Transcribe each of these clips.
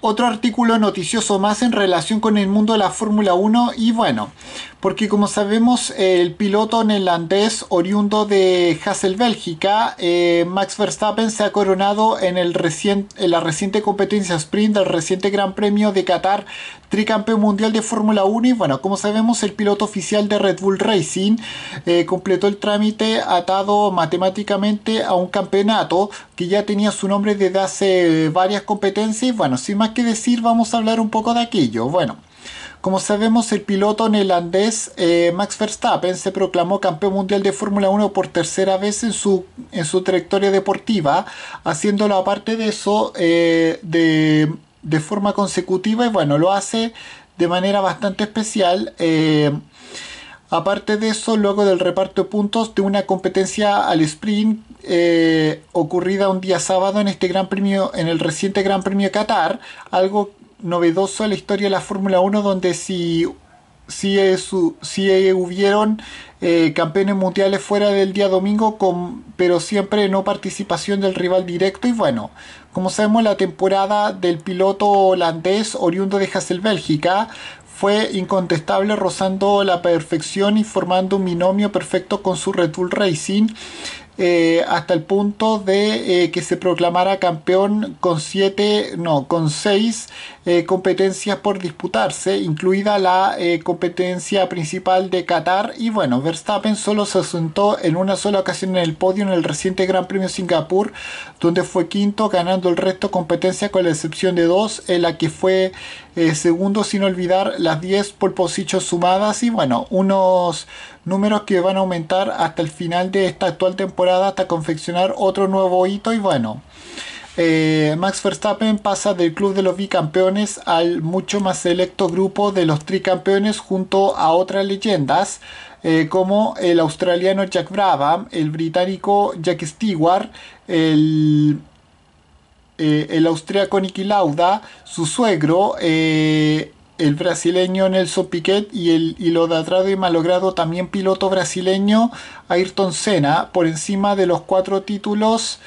otro artículo noticioso más en relación con el mundo de la Fórmula 1 y bueno, porque como sabemos el piloto neerlandés oriundo de Hassel, Bélgica, eh, Max Verstappen se ha coronado en, el en la reciente competencia sprint del reciente Gran Premio de Qatar, tricampeón mundial de Fórmula 1 y bueno, como sabemos el piloto oficial de Red Bull Racing eh, completó el trámite atado matemáticamente a un campeonato que ya tenía su nombre desde hace varias competencias y bueno, sin más más que decir, vamos a hablar un poco de aquello. Bueno, como sabemos, el piloto neerlandés eh, Max Verstappen se proclamó campeón mundial de Fórmula 1 por tercera vez en su, en su trayectoria deportiva, haciéndolo aparte de eso eh, de, forma consecutiva y bueno, lo hace de manera bastante especial. Eh, Aparte de eso, luego del reparto de puntos de una competencia al sprint eh, ocurrida un día sábado en este Gran Premio, en el reciente Gran Premio Qatar, algo novedoso en la historia de la Fórmula 1, donde si si, eh, hubieron eh, campeones mundiales fuera del día domingo, pero siempre no participación del rival directo. Y bueno, como sabemos, la temporada del piloto holandés oriundo de Hassel, Bélgica, fue incontestable, rozando la perfección y formando un binomio perfecto con su Red Bull Racing. Eh, hasta el punto de eh, que se proclamara campeón con siete, no, con seis eh, competencias por disputarse, incluida la competencia principal de Qatar. Y bueno, Verstappen solo se asentó en una sola ocasión en el podio en el reciente Gran Premio Singapur, donde fue quinto, ganando el resto competencia con la excepción de dos, en la que fue eh, segundo, sin olvidar las 10 pole sumadas y bueno, unos números que van a aumentar hasta el final de esta actual temporada hasta confeccionar otro nuevo hito y bueno. Eh, Max Verstappen pasa del club de los bicampeones al mucho más selecto grupo de los tricampeones junto a otras leyendas eh, como el australiano Jack Brabham, el británico Jack Stewart, el eh, el austriaco Niki Lauda, su suegro, eh, el brasileño Nelson Piquet y el atrás y malogrado también piloto brasileño Ayrton Senna, por encima de los cuatro títulos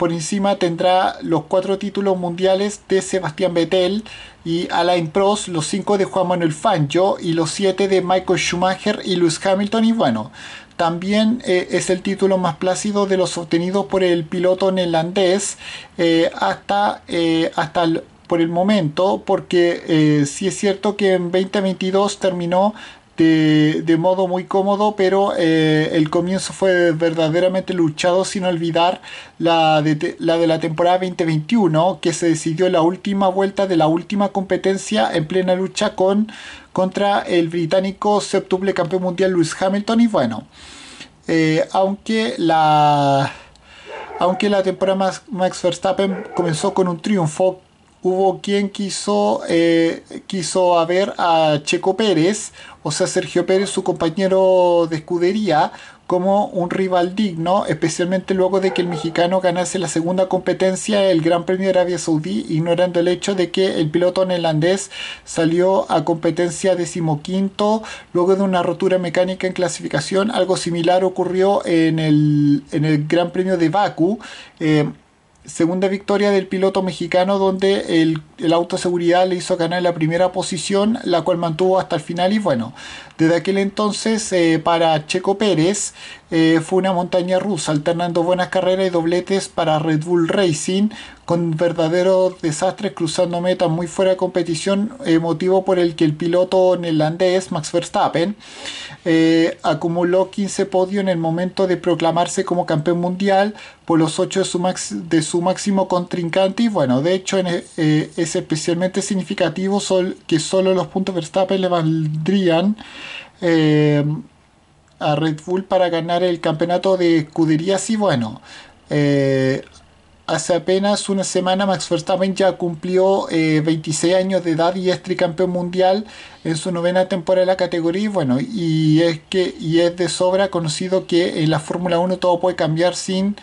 por encima tendrá los cuatro títulos mundiales de Sebastián Vettel y Alain Prost, los cinco de Juan Manuel Fangio y los siete de Michael Schumacher y Lewis Hamilton. Y bueno, también eh, es el título más plácido de los obtenidos por el piloto neerlandés eh, hasta, eh, hasta por el momento, porque sí es cierto que en 2022 terminó este, de, modo muy cómodo, pero eh, el comienzo fue verdaderamente luchado sin olvidar la de, la temporada 2021, que se decidió la última vuelta de la última competencia en plena lucha con, contra el británico septuple campeón mundial Lewis Hamilton y bueno, eh, aunque la... Aunque la temporada Max Verstappen comenzó con un triunfo hubo quien quiso, eh, quiso a ver a Checo Pérez, o sea, Sergio Pérez, su compañero de escudería, como un rival digno, especialmente luego de que el mexicano ganase la segunda competencia, el Gran Premio de Arabia Saudí, ignorando el hecho de que el piloto neerlandés salió a competencia decimoquinto, luego de una rotura mecánica en clasificación. Algo similar ocurrió en el, en el Gran Premio de Baku. Eh, segunda victoria del piloto mexicano donde el, el auto seguridad le hizo ganar la primera posición, la cual mantuvo hasta el final y bueno, desde aquel entonces eh, para Checo Pérez eh, fue una montaña rusa, alternando buenas carreras y dobletes para Red Bull Racing con verdaderos desastres cruzando metas muy fuera de competición, eh, motivo por el que el piloto neerlandés Max Verstappen eh, acumuló 15 podios en el momento de proclamarse como campeón mundial por los 8 de su, de su máximo contrincante y bueno, de hecho eh, es especialmente significativo que solo los puntos Verstappen le valdrían a Red Bull para ganar el campeonato de escuderías y bueno, hace apenas una semana Max Verstappen ya cumplió 26 eh, años de edad y es tricampeón mundial en su novena temporada de la categoría. Y bueno, y es que y es de sobra conocido que en la Fórmula 1 todo puede cambiar sin,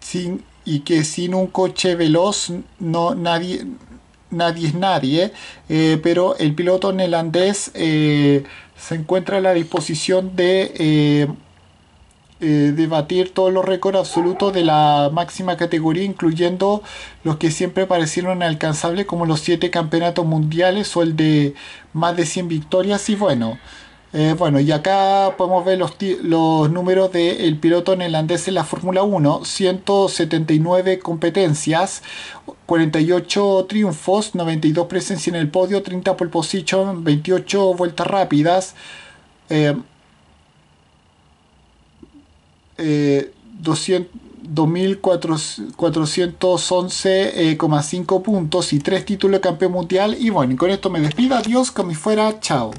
sin y que sin un coche veloz no nadie nadie es nadie, eh, pero el piloto neerlandés eh, se encuentra a la disposición de eh, debatir todos los récords absolutos de la máxima categoría, incluyendo los que siempre parecieron alcanzables... como los siete campeonatos mundiales o el de más de 100 victorias. Y bueno, eh, bueno y acá podemos ver los, números del piloto neerlandés en la Fórmula 1, 179 competencias. 48 triunfos, 92 presencias en el podio, 30 pole position, 28 vueltas rápidas, eh, 2.411,5 eh, eh, puntos y 3 títulos de campeón mundial. Y bueno, con esto me despido. Adiós, como fuera. Chao.